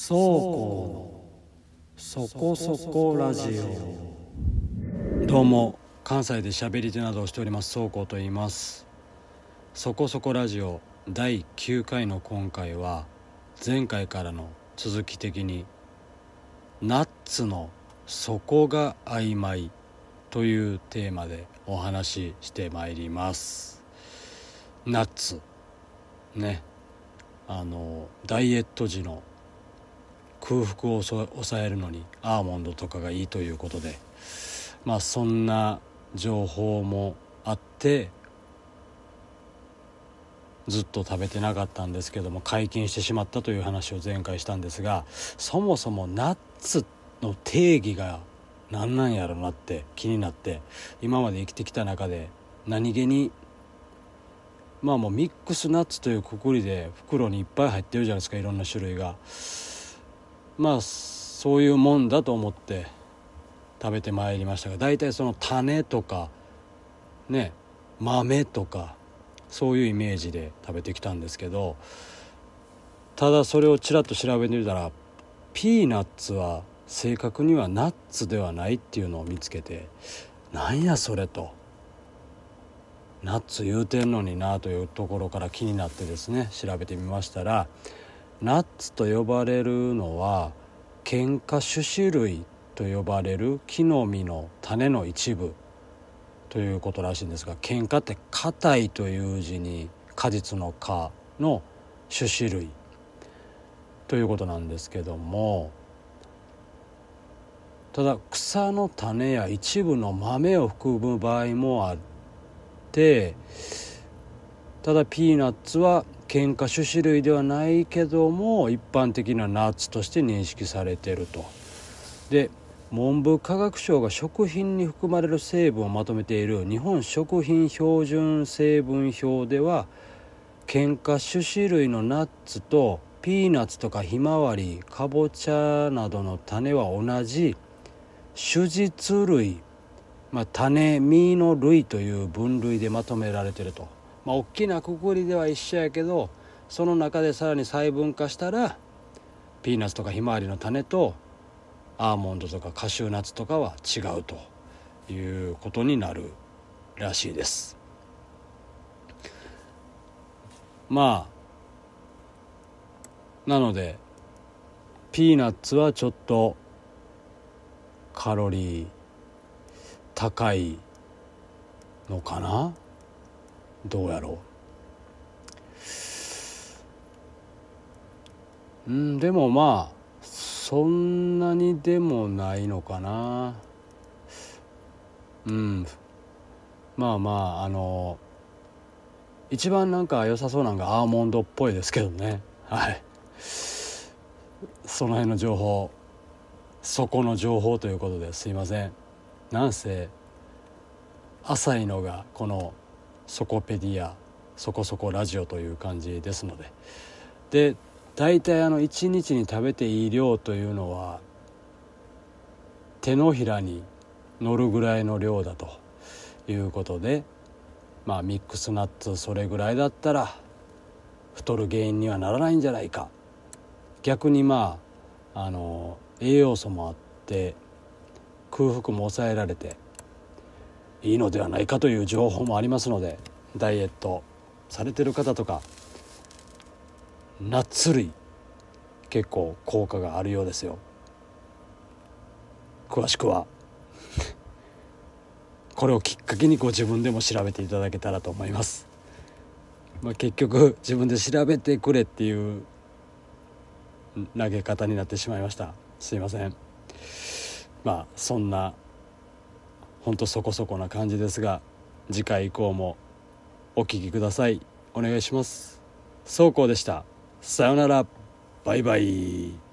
そうこそこそこラジオどうも関西で喋り手などをしております倉庫と言いますそこそこラジオ第9回の今回は前回からの続き的にナッツのそこが曖昧というテーマでお話ししてまいりますナッツねあのダイエット時の空腹を抑えるのにアーモンドとかがいいということでまあそんな情報もあってずっと食べてなかったんですけども解禁してしまったという話を前回したんですがそもそもナッツの定義が何なんやろなって気になって今まで生きてきた中で何気にまあもうミックスナッツというくくりで袋にいっぱい入ってるじゃないですかいろんな種類が。まあそういうもんだと思って食べてまいりましたが大体その種とかね豆とかそういうイメージで食べてきたんですけどただそれをちらっと調べてみたらピーナッツは正確にはナッツではないっていうのを見つけてなんやそれとナッツ言うてんのになというところから気になってですね調べてみましたらナッツと呼ばれるのは喧嘩種子類と呼ばれる木の実の種の一部ということらしいんですが喧嘩って「硬い」という字に果実の「果」の種子類ということなんですけどもただ草の種や一部の豆を含む場合もあってただピーナッツは喧嘩種子類ではないけども一般的なナッツとして認識されてると。で文部科学省が食品に含まれる成分をまとめている日本食品標準成分表では喧嘩種子類のナッツとピーナッツとかひまわりかぼちゃなどの種は同じ種実類、まあ、種実の類という分類でまとめられてると。まあ、大きなくくりでは一緒やけどその中でさらに細分化したらピーナッツとかひまわりの種とアーモンドとかカシューナッツとかは違うということになるらしいですまあなのでピーナッツはちょっとカロリー高いのかなどうやろううんでもまあそんなにでもないのかなうんまあまああの一番なんか良さそうなのがアーモンドっぽいですけどねはいその辺の情報そこの情報ということですいませんなんせ浅いのがこのそこペディアそこそこラジオという感じですのでで大体あの1日に食べていい量というのは手のひらに乗るぐらいの量だということでまあミックスナッツそれぐらいだったら太る原因にはならないんじゃないか逆にまああの栄養素もあって空腹も抑えられていいのではないかという情報もありますのでダイエットされてる方とかナッツ類結構効果があるようですよ詳しくは これをきっかけにご自分でも調べていただけたらと思います、まあ、結局自分で調べてくれっていう投げ方になってしまいましたすいませんまあそんなほんとそこそこな感じですが次回以降もお聞きくださいお願いしますそうこうでしたさよならバイバイ